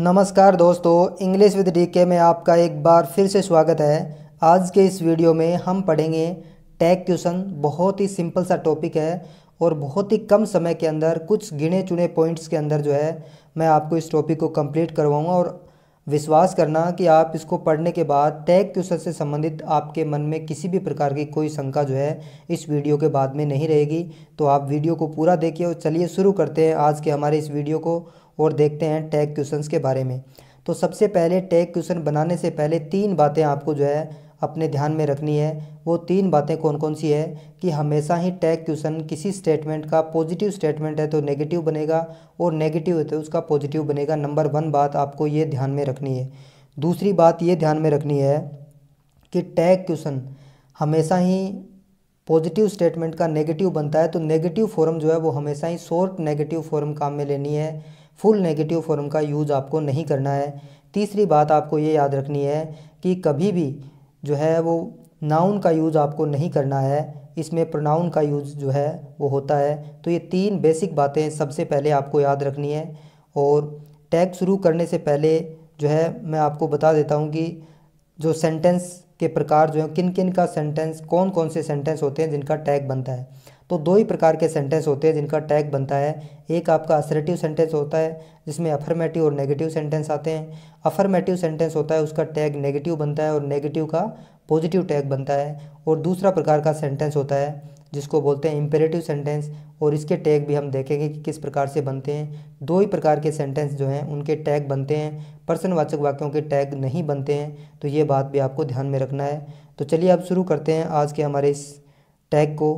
नमस्कार दोस्तों English with D के में आपका एक बार फिर से स्वागत है आज के इस वीडियो में हम पढ़ेंगे टैग क्वेश्चन बहुत ही सिंपल सा टॉपिक है और बहुत ही कम समय के अंदर कुछ गिने चुने पॉइंट्स के अंदर जो है मैं आपको इस टॉपिक को कंप्लीट करवाऊंगा और विश्वास करना कि आप इसको पढ़ने के बाद टैग क्वेश्चन से संबंधित आपके मन में किसी भी प्रकार की कोई शंका जो है इस वीडियो के बाद में नहीं रहेगी तो आप वीडियो को पूरा देखिए और चलिए शुरू करते हैं आज के हमारे इस वीडियो को और देखते हैं टैग क्वेश्चन के बारे में तो सबसे पहले टैग क्वेश्चन बनाने से पहले तीन बातें आपको जो है अपने ध्यान में रखनी है वो तीन बातें कौन कौन सी है कि हमेशा ही टैग क्वेश्चन किसी स्टेटमेंट का पॉजिटिव स्टेटमेंट है तो नेगेटिव बनेगा और नेगेटिव है तो उसका पॉजिटिव बनेगा नंबर वन बात आपको ये ध्यान में रखनी है दूसरी बात ये ध्यान में रखनी है कि टैग क्वेश्चन हमेशा ही पॉजिटिव स्टेटमेंट का नेगेटिव बनता है तो नेगेटिव फॉर्म जो है वो हमेशा ही शॉर्ट नेगेटिव फॉर्म काम में लेनी है फुल नेगेटिव फॉर्म का यूज़ आपको नहीं करना है तीसरी बात आपको ये याद रखनी है कि कभी भी जो है वो नाउन का यूज़ आपको नहीं करना है इसमें प्रोनाउन का यूज़ जो है वो होता है तो ये तीन बेसिक बातें सबसे पहले आपको याद रखनी है और टैग शुरू करने से पहले जो है मैं आपको बता देता हूँ कि जो सेंटेंस के प्रकार जो है किन किन का सेंटेंस कौन कौन से सेंटेंस होते हैं जिनका टैग बनता है तो दो ही प्रकार के सेंटेंस होते हैं जिनका टैग बनता है एक आपका असरेटिव सेंटेंस होता है जिसमें अफर्मेटिव और नेगेटिव सेंटेंस आते हैं अफर्मेटिव सेंटेंस होता है उसका टैग नेगेटिव बनता है और नेगेटिव का पॉजिटिव टैग बनता है और दूसरा प्रकार का सेंटेंस होता है जिसको बोलते हैं इम्पेरेटिव सेंटेंस और इसके टैग भी हम देखेंगे कि किस प्रकार से बनते हैं दो ही प्रकार के सेंटेंस जो हैं उनके टैग बनते हैं पर्सनवाचक वाक्यों के टैग नहीं बनते हैं तो ये बात भी आपको ध्यान में रखना है तो चलिए अब शुरू करते हैं आज के हमारे इस टैग को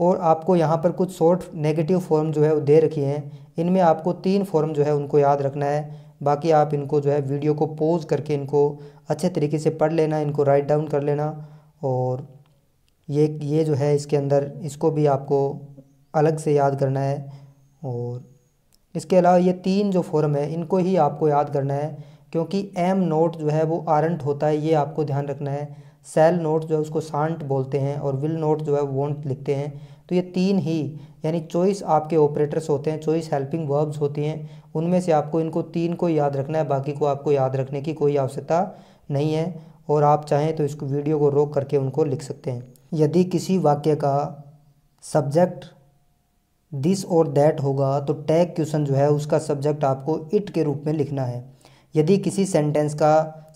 और आपको यहाँ पर कुछ शॉर्ट नेगेटिव फॉर्म जो है वो दे रखी हैं इनमें आपको तीन फॉर्म जो है उनको याद रखना है बाकी आप इनको जो है वीडियो को पोज करके इनको अच्छे तरीके से पढ़ लेना इनको राइट डाउन कर लेना और ये ये जो है इसके अंदर इसको भी आपको अलग से याद करना है और इसके अलावा ये तीन जो फॉर्म है इनको ही आपको याद करना है क्योंकि एम नोट जो है वो आरंट होता है ये आपको ध्यान रखना है सेल नोट जो है उसको सांट बोलते हैं और विल नोट जो है वोंट लिखते हैं तो ये तीन ही यानी चॉइस आपके ऑपरेटर्स होते हैं चॉइस हेल्पिंग वर्ब्स होती हैं उनमें से आपको इनको तीन को याद रखना है बाकी को आपको याद रखने की कोई आवश्यकता नहीं है और आप चाहें तो इसको वीडियो को रोक करके उनको लिख सकते हैं यदि किसी वाक्य का सब्जेक्ट दिस और दैट होगा तो टैग क्वेश्चन जो है उसका सब्जेक्ट आपको इट के रूप में लिखना है यदि किसी सेंटेंस का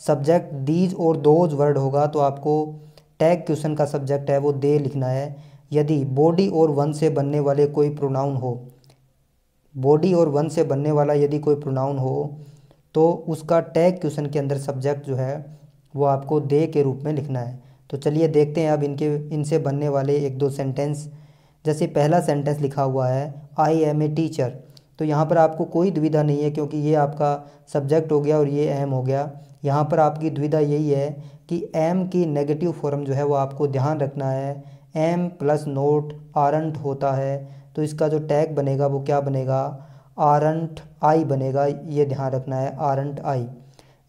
सब्जेक्ट दीज और दोज वर्ड होगा तो आपको टैग क्वेश्चन का सब्जेक्ट है वो दे लिखना है यदि बॉडी और वन से बनने वाले कोई प्रोनाउन हो बॉडी और वन से बनने वाला यदि कोई प्रोनाउन हो तो उसका टैग क्वेश्चन के अंदर सब्जेक्ट जो है वो आपको दे के रूप में लिखना है तो चलिए देखते हैं अब इनके इनसे बनने वाले एक दो सेंटेंस जैसे पहला सेंटेंस लिखा हुआ है आई एम ए टीचर तो यहाँ पर आपको कोई दुविधा नहीं है क्योंकि ये आपका सब्जेक्ट हो गया और ये एम हो गया यहाँ पर आपकी दुविधा यही है कि एम की नेगेटिव फॉर्म जो है वो आपको ध्यान रखना है एम प्लस नोट आरंट होता है तो इसका जो टैग बनेगा वो क्या बनेगा आरंट आई बनेगा ये ध्यान रखना है आरंट आई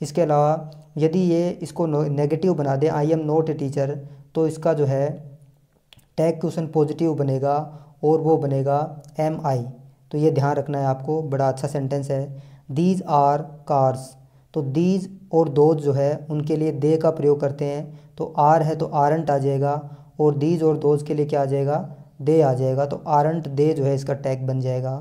इसके अलावा यदि ये इसको नेगेटिव बना दें I am not a teacher तो इसका जो है टैग क्वेश्चन पॉजिटिव बनेगा और वो बनेगा एम आई तो ये ध्यान रखना है आपको बड़ा अच्छा सेंटेंस है दीज आर कार्स तो दीज और दोज जो है उनके लिए दे का प्रयोग करते हैं तो आर है तो आरंट आ जाएगा और दीज और दोज के लिए क्या आ जाएगा दे आ जाएगा तो आरंट दे जो है इसका टैग बन जाएगा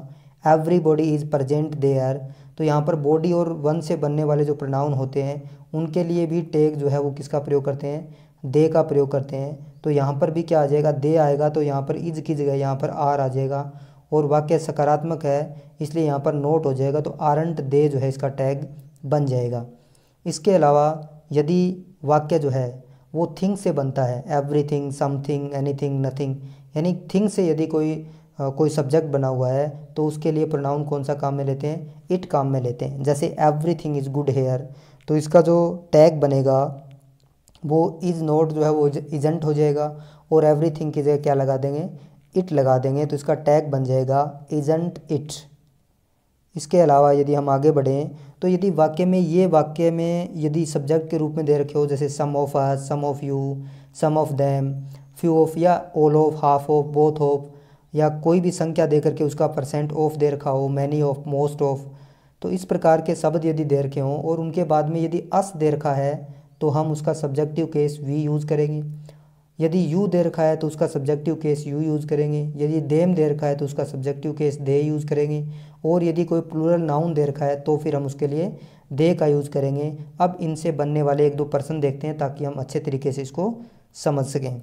everybody is present are तो यहाँ पर बॉडी और वन से बनने वाले जो प्रोनाउन होते हैं उनके लिए भी टैग जो है वो किसका प्रयोग करते हैं दे का प्रयोग करते हैं तो यहाँ पर भी क्या आ जाएगा दे आएगा तो यहाँ पर इज की जगह यहाँ पर आर आ जाएगा और वाक्य सकारात्मक है इसलिए यहाँ पर नोट हो जाएगा तो आरंट दे जो है इसका टैग बन जाएगा इसके अलावा यदि वाक्य जो है वो थिंग से बनता है एवरीथिंग समथिंग एनीथिंग नथिंग यानी थिंग से यदि कोई आ, कोई सब्जेक्ट बना हुआ है तो उसके लिए प्रोनाउन कौन सा काम में लेते हैं इट काम में लेते हैं जैसे एवरीथिंग इज़ गुड हेयर तो इसका जो टैग बनेगा वो इज़ नोट जो है वो इजेंट हो जाएगा और एवरीथिंग की जगह क्या लगा देंगे इट लगा देंगे तो इसका टैग बन जाएगा इजेंट इट इसके अलावा यदि हम आगे बढ़ें तो यदि वाक्य में ये वाक्य में यदि सब्जेक्ट के रूप में दे रखे हो जैसे some of us some of you some of them few of या all of half of both of या कोई भी संख्या दे करके उसका परसेंट ऑफ दे रखा हो मैनी ऑफ मोस्ट ऑफ तो इस प्रकार के शब्द यदि दे रखे हों और उनके बाद में यदि अस दे रखा है तो हम उसका सब्जेक्टिव केस वी यूज़ करेंगे यदि यू दे रखा है तो उसका सब्जेक्टिव केस यू यूज़ करेंगे यदि देम दे रखा है तो उसका सब्जेक्टिव केस दे यूज़ करेंगे और यदि कोई प्लूरल नाउन दे रखा है तो फिर हम उसके लिए दे का यूज़ करेंगे अब इनसे बनने वाले एक दो पर्सन देखते हैं ताकि हम अच्छे तरीके से इसको समझ सकें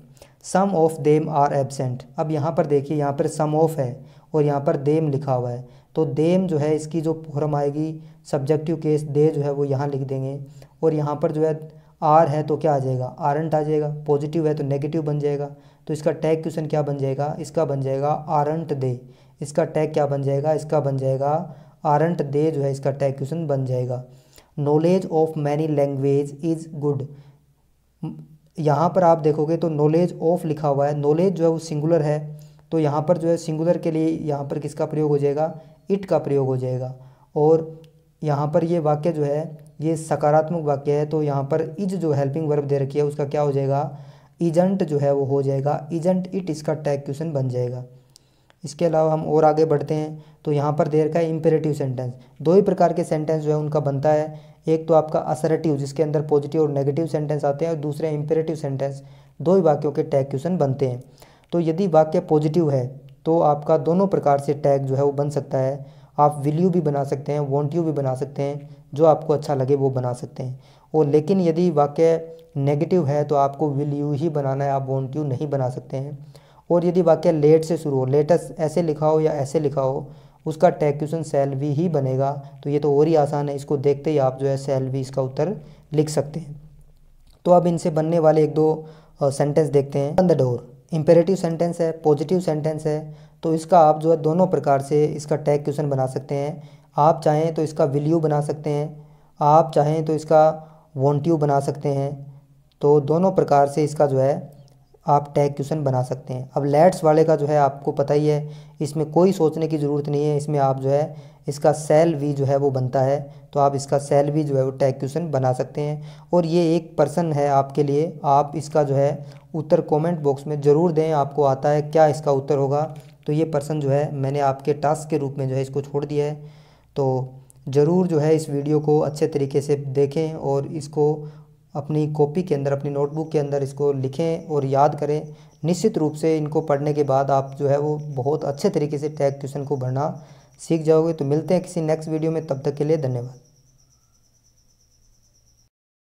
some of them are absent अब यहाँ पर देखिए यहाँ पर सम ऑफ है और यहाँ पर देम लिखा हुआ है तो देम जो है इसकी जो फॉर्म आएगी सब्जेक्टिव केस दे जो है वो यहाँ लिख देंगे और यहाँ पर जो है आर है तो क्या आ जाएगा आरंट आ जाएगा पॉजिटिव है तो नेगेटिव बन जाएगा तो इसका टैग क्वेश्चन क्या बन जाएगा इसका बन जाएगा आरंट दे इसका टैग क्या बन जाएगा इसका बन जाएगा आरंट दे जो है इसका टैग क्वेश्चन बन जाएगा knowledge of many language is good यहाँ पर आप देखोगे तो नॉलेज ऑफ लिखा हुआ है नॉलेज जो है वो सिंगुलर है तो यहाँ पर जो है सिंगुलर के लिए यहाँ पर किसका प्रयोग हो जाएगा इट का प्रयोग हो जाएगा और यहाँ पर ये वाक्य जो है ये सकारात्मक वाक्य है तो यहाँ पर इज जो हेल्पिंग वर्ब दे रखी है उसका क्या हो जाएगा इजेंट जो है वो हो जाएगा इजेंट इट इसका टैग क्वेश्चन बन जाएगा इसके अलावा हम और आगे बढ़ते हैं तो यहाँ पर दे रखा है इम्पेरेटिव सेंटेंस दो ही प्रकार के सेंटेंस जो है उनका बनता है एक तो आपका असरेटिव जिसके अंदर पॉजिटिव और नेगेटिव सेंटेंस आते हैं और दूसरे इम्पेरेटिव सेंटेंस दो ही वाक्यों के टैग क्वेश्चन बनते हैं तो यदि वाक्य पॉजिटिव है तो आपका दोनों प्रकार से टैग जो है वो बन सकता है आप विल यू भी बना सकते हैं वॉन्ट यू भी बना सकते हैं जो आपको अच्छा लगे वो बना सकते हैं और लेकिन यदि वाक्य नेगेटिव है तो आपको विल यू ही बनाना है आप वॉन्ट यू नहीं बना सकते हैं और यदि वाक्य लेट से शुरू हो लेटस ऐसे लिखा हो या ऐसे लिखा हो उसका टैग क्वेश्चन वी ही बनेगा तो ये तो और ही आसान है इसको देखते ही आप जो है सेल वी इसका उत्तर लिख सकते हैं तो अब इनसे बनने वाले एक दो सेंटेंस देखते हैं on the door imperative sentence है पॉजिटिव सेंटेंस है तो इसका आप जो है दोनों प्रकार से इसका टैग क्वेश्चन बना सकते हैं आप चाहें तो इसका विल्यू बना सकते हैं आप चाहें तो इसका वॉन्ट्यू बना सकते हैं तो दोनों प्रकार से इसका जो है आप टैग क्वेश्चन बना सकते हैं अब लेट्स वाले का जो है आपको पता ही है इसमें कोई सोचने की ज़रूरत नहीं है इसमें आप जो है इसका सेल भी जो है वो बनता है तो आप इसका सेल भी जो है वो टैग क्वेश्चन बना सकते हैं और ये एक पर्सन है आपके लिए आप इसका जो है उत्तर कमेंट बॉक्स में ज़रूर दें आपको आता है क्या इसका उत्तर होगा तो ये पर्सन जो है मैंने आपके टास्क के रूप में जो है इसको छोड़ दिया है तो ज़रूर जो है इस वीडियो को अच्छे तरीके से देखें और इसको अपनी कॉपी के अंदर अपनी नोटबुक के अंदर इसको लिखें और याद करें निश्चित रूप से इनको पढ़ने के बाद आप जो है वो बहुत अच्छे तरीके से टैग क्वेश्चन को भरना सीख जाओगे तो मिलते हैं किसी नेक्स्ट वीडियो में तब तक के लिए धन्यवाद